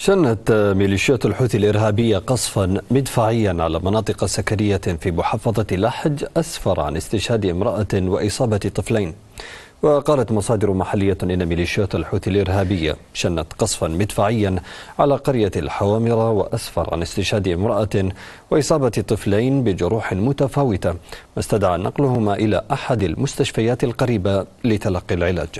شنت ميليشيات الحوثي الإرهابية قصفا مدفعيا على مناطق سكنية في محافظة لحج أسفر عن استشهاد امرأة وإصابة طفلين وقالت مصادر محلية إن ميليشيات الحوثي الإرهابية شنت قصفا مدفعيا على قرية الحوامرة وأسفر عن استشهاد امرأة وإصابة طفلين بجروح متفاوتة ما استدعى نقلهما إلى أحد المستشفيات القريبة لتلقي العلاج